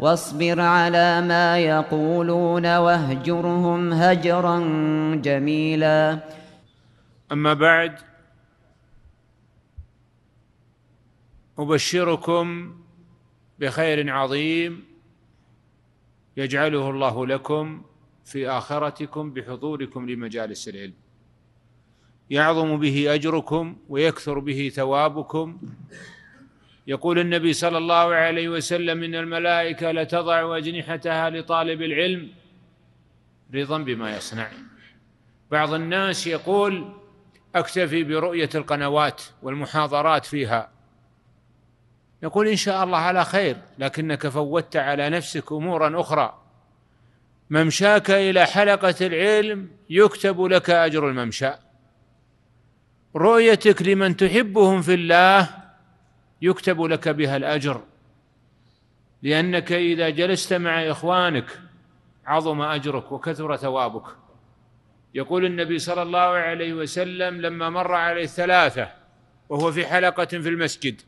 واصبر على ما يقولون واهجرهم هجرا جميلا أما بعد أبشركم بخير عظيم يجعله الله لكم في آخرتكم بحضوركم لمجالس العلم يعظم به أجركم ويكثر به ثوابكم يقول النبي صلى الله عليه وسلم ان الملائكه لتضع اجنحتها لطالب العلم رضا بما يصنع بعض الناس يقول اكتفي برؤيه القنوات والمحاضرات فيها يقول ان شاء الله على خير لكنك فوتت على نفسك امورا اخرى ممشاك الى حلقه العلم يكتب لك اجر الممشى رؤيتك لمن تحبهم في الله يكتب لك بها الأجر لأنك إذا جلست مع إخوانك عظم أجرك وكثر ثوابك يقول النبي صلى الله عليه وسلم لما مر عليه الثلاثة وهو في حلقة في المسجد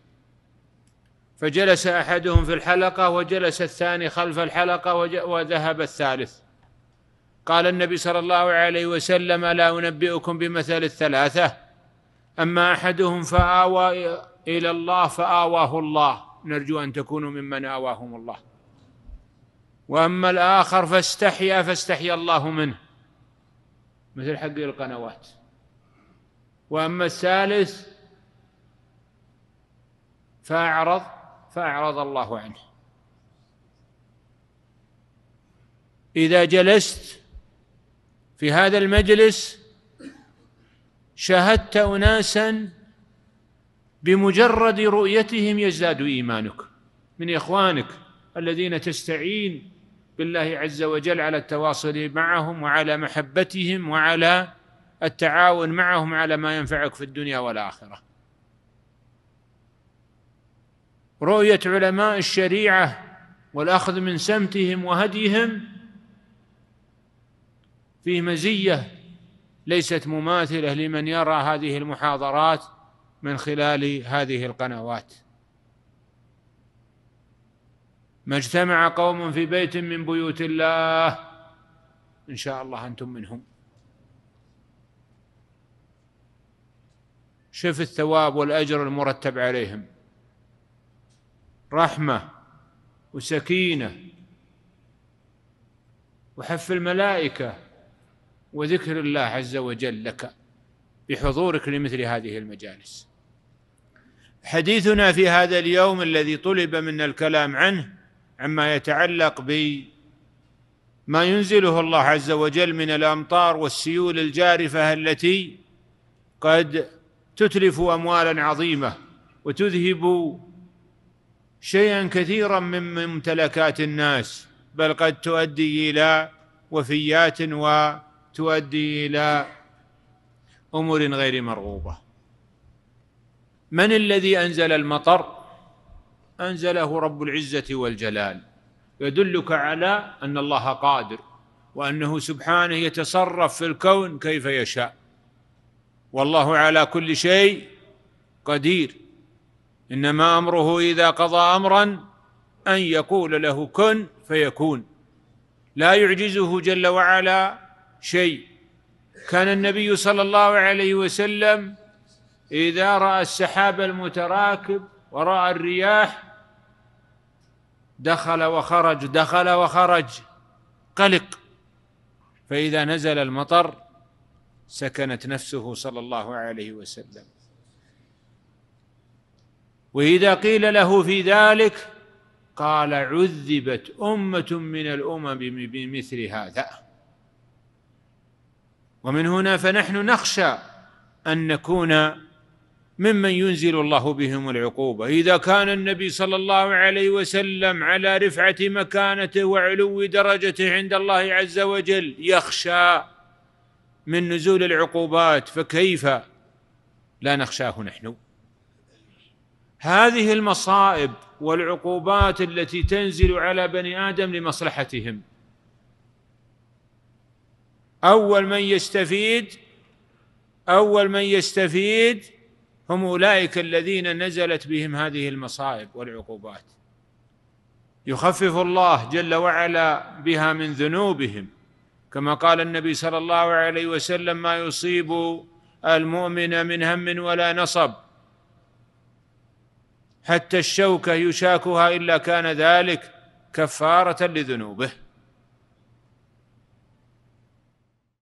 فجلس أحدهم في الحلقة وجلس الثاني خلف الحلقة وذهب الثالث قال النبي صلى الله عليه وسلم ألا أنبئكم بمثل الثلاثة أما أحدهم فآوى إلى الله فآواه الله نرجو أن تكونوا ممن آواهم الله وأما الآخر فاستحيا فاستحيا الله منه مثل حق القنوات وأما الثالث فأعرض فأعرض الله عنه إذا جلست في هذا المجلس شاهدت أناسا بمجرد رؤيتهم يزداد ايمانك من اخوانك الذين تستعين بالله عز وجل على التواصل معهم وعلى محبتهم وعلى التعاون معهم على ما ينفعك في الدنيا والاخره رؤيه علماء الشريعه والاخذ من سمتهم وهديهم فيه مزيه ليست مماثله لمن يرى هذه المحاضرات من خلال هذه القنوات ما اجتمع قوم في بيت من بيوت الله ان شاء الله انتم منهم شف الثواب والاجر المرتب عليهم رحمه وسكينه وحف الملائكه وذكر الله عز وجل لك بحضورك لمثل هذه المجالس حديثنا في هذا اليوم الذي طلب منا الكلام عنه عما يتعلق بما ينزله الله عز وجل من الامطار والسيول الجارفه التي قد تتلف اموالا عظيمه وتذهب شيئا كثيرا من ممتلكات الناس بل قد تؤدي الى وفيات وتؤدي الى امور غير مرغوبه من الذي انزل المطر انزله رب العزه والجلال يدلك على ان الله قادر وانه سبحانه يتصرف في الكون كيف يشاء والله على كل شيء قدير انما امره اذا قضى امرا ان يقول له كن فيكون لا يعجزه جل وعلا شيء كان النبي صلى الله عليه وسلم إذا رأى السحاب المتراكب ورأى الرياح دخل وخرج دخل وخرج قلق فإذا نزل المطر سكنت نفسه صلى الله عليه وسلم وإذا قيل له في ذلك قال عذبت أمة من الأمم بمثل هذا ومن هنا فنحن نخشى أن نكون ممن ينزل الله بهم العقوبه اذا كان النبي صلى الله عليه وسلم على رفعه مكانته وعلو درجته عند الله عز وجل يخشى من نزول العقوبات فكيف لا نخشاه نحن هذه المصائب والعقوبات التي تنزل على بني ادم لمصلحتهم اول من يستفيد اول من يستفيد هم اولئك الذين نزلت بهم هذه المصائب والعقوبات يخفف الله جل وعلا بها من ذنوبهم كما قال النبي صلى الله عليه وسلم ما يصيب المؤمن من هم ولا نصب حتى الشوكه يشاكها الا كان ذلك كفاره لذنوبه